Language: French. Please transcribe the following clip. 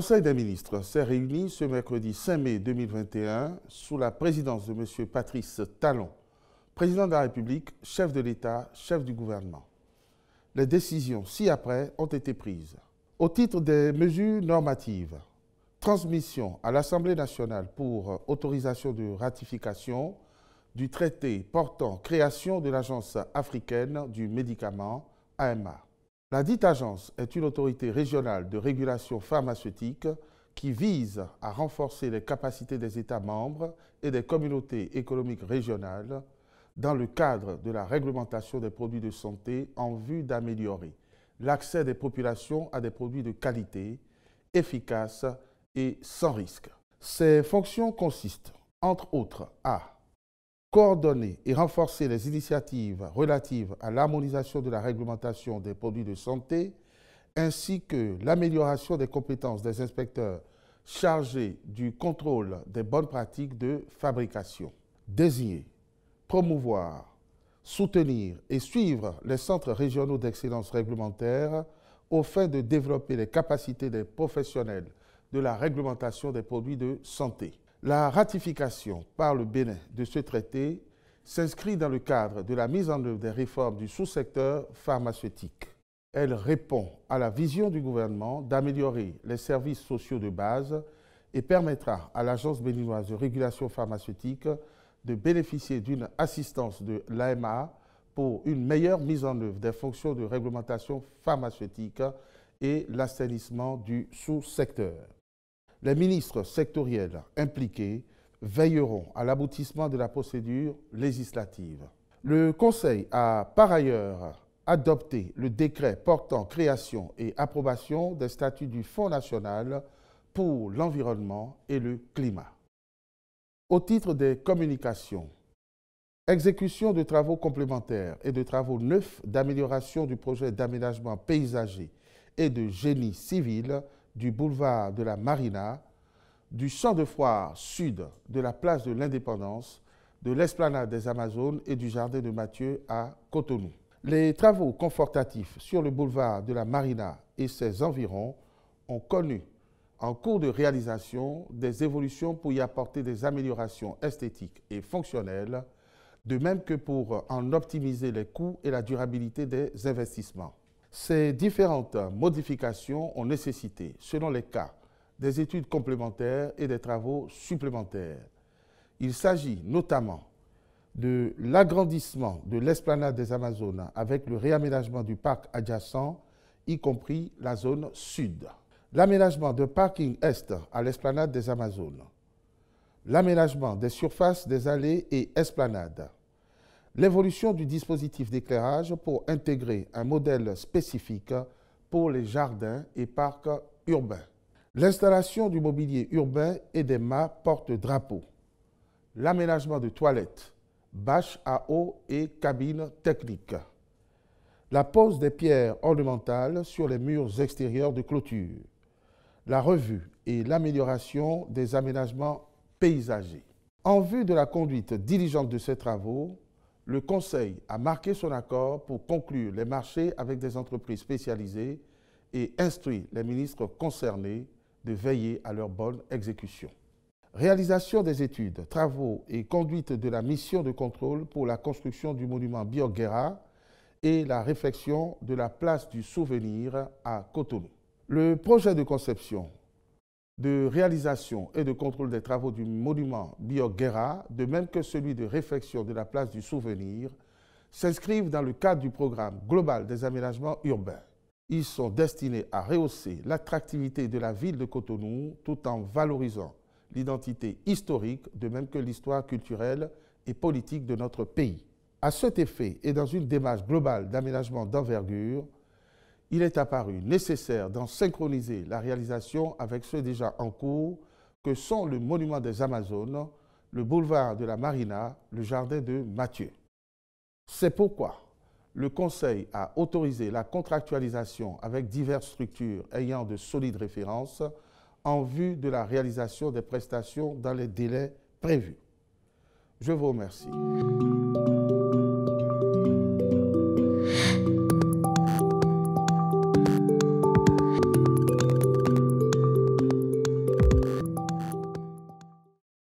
Le Conseil des ministres s'est réuni ce mercredi 5 mai 2021 sous la présidence de M. Patrice Talon, président de la République, chef de l'État, chef du gouvernement. Les décisions ci-après ont été prises. Au titre des mesures normatives, transmission à l'Assemblée nationale pour autorisation de ratification du traité portant création de l'Agence africaine du médicament AMA. La dite agence est une autorité régionale de régulation pharmaceutique qui vise à renforcer les capacités des États membres et des communautés économiques régionales dans le cadre de la réglementation des produits de santé en vue d'améliorer l'accès des populations à des produits de qualité, efficaces et sans risque. Ces fonctions consistent, entre autres, à coordonner et renforcer les initiatives relatives à l'harmonisation de la réglementation des produits de santé, ainsi que l'amélioration des compétences des inspecteurs chargés du contrôle des bonnes pratiques de fabrication. Désigner, promouvoir, soutenir et suivre les centres régionaux d'excellence réglementaire au fin de développer les capacités des professionnels de la réglementation des produits de santé. La ratification par le Bénin de ce traité s'inscrit dans le cadre de la mise en œuvre des réformes du sous-secteur pharmaceutique. Elle répond à la vision du gouvernement d'améliorer les services sociaux de base et permettra à l'Agence béninoise de régulation pharmaceutique de bénéficier d'une assistance de l'AMA pour une meilleure mise en œuvre des fonctions de réglementation pharmaceutique et l'assainissement du sous-secteur. Les ministres sectoriels impliqués veilleront à l'aboutissement de la procédure législative. Le Conseil a par ailleurs adopté le décret portant création et approbation des statuts du Fonds national pour l'environnement et le climat. Au titre des communications, exécution de travaux complémentaires et de travaux neufs d'amélioration du projet d'aménagement paysager et de génie civil du boulevard de la Marina, du champ de foire sud de la place de l'Indépendance, de l'esplanade des Amazones et du jardin de Mathieu à Cotonou. Les travaux confortatifs sur le boulevard de la Marina et ses environs ont connu, en cours de réalisation, des évolutions pour y apporter des améliorations esthétiques et fonctionnelles, de même que pour en optimiser les coûts et la durabilité des investissements. Ces différentes modifications ont nécessité, selon les cas, des études complémentaires et des travaux supplémentaires. Il s'agit notamment de l'agrandissement de l'esplanade des Amazones avec le réaménagement du parc adjacent, y compris la zone sud. L'aménagement de parking est à l'esplanade des Amazones. L'aménagement des surfaces des allées et esplanades. L'évolution du dispositif d'éclairage pour intégrer un modèle spécifique pour les jardins et parcs urbains. L'installation du mobilier urbain et des mâts porte-drapeaux. L'aménagement de toilettes, bâches à eau et cabines techniques. La pose des pierres ornementales sur les murs extérieurs de clôture. La revue et l'amélioration des aménagements paysagers. En vue de la conduite diligente de ces travaux, le Conseil a marqué son accord pour conclure les marchés avec des entreprises spécialisées et instruit les ministres concernés de veiller à leur bonne exécution. Réalisation des études, travaux et conduite de la mission de contrôle pour la construction du monument Bioguera et la réflexion de la place du souvenir à Cotonou. Le projet de conception de réalisation et de contrôle des travaux du monument Bioguera, de même que celui de réfection de la place du souvenir, s'inscrivent dans le cadre du programme global des aménagements urbains. Ils sont destinés à rehausser l'attractivité de la ville de Cotonou tout en valorisant l'identité historique, de même que l'histoire culturelle et politique de notre pays. À cet effet, et dans une démarche globale d'aménagement d'envergure, il est apparu nécessaire d'en synchroniser la réalisation avec ceux déjà en cours que sont le monument des Amazones, le boulevard de la Marina, le jardin de Mathieu. C'est pourquoi le Conseil a autorisé la contractualisation avec diverses structures ayant de solides références en vue de la réalisation des prestations dans les délais prévus. Je vous remercie.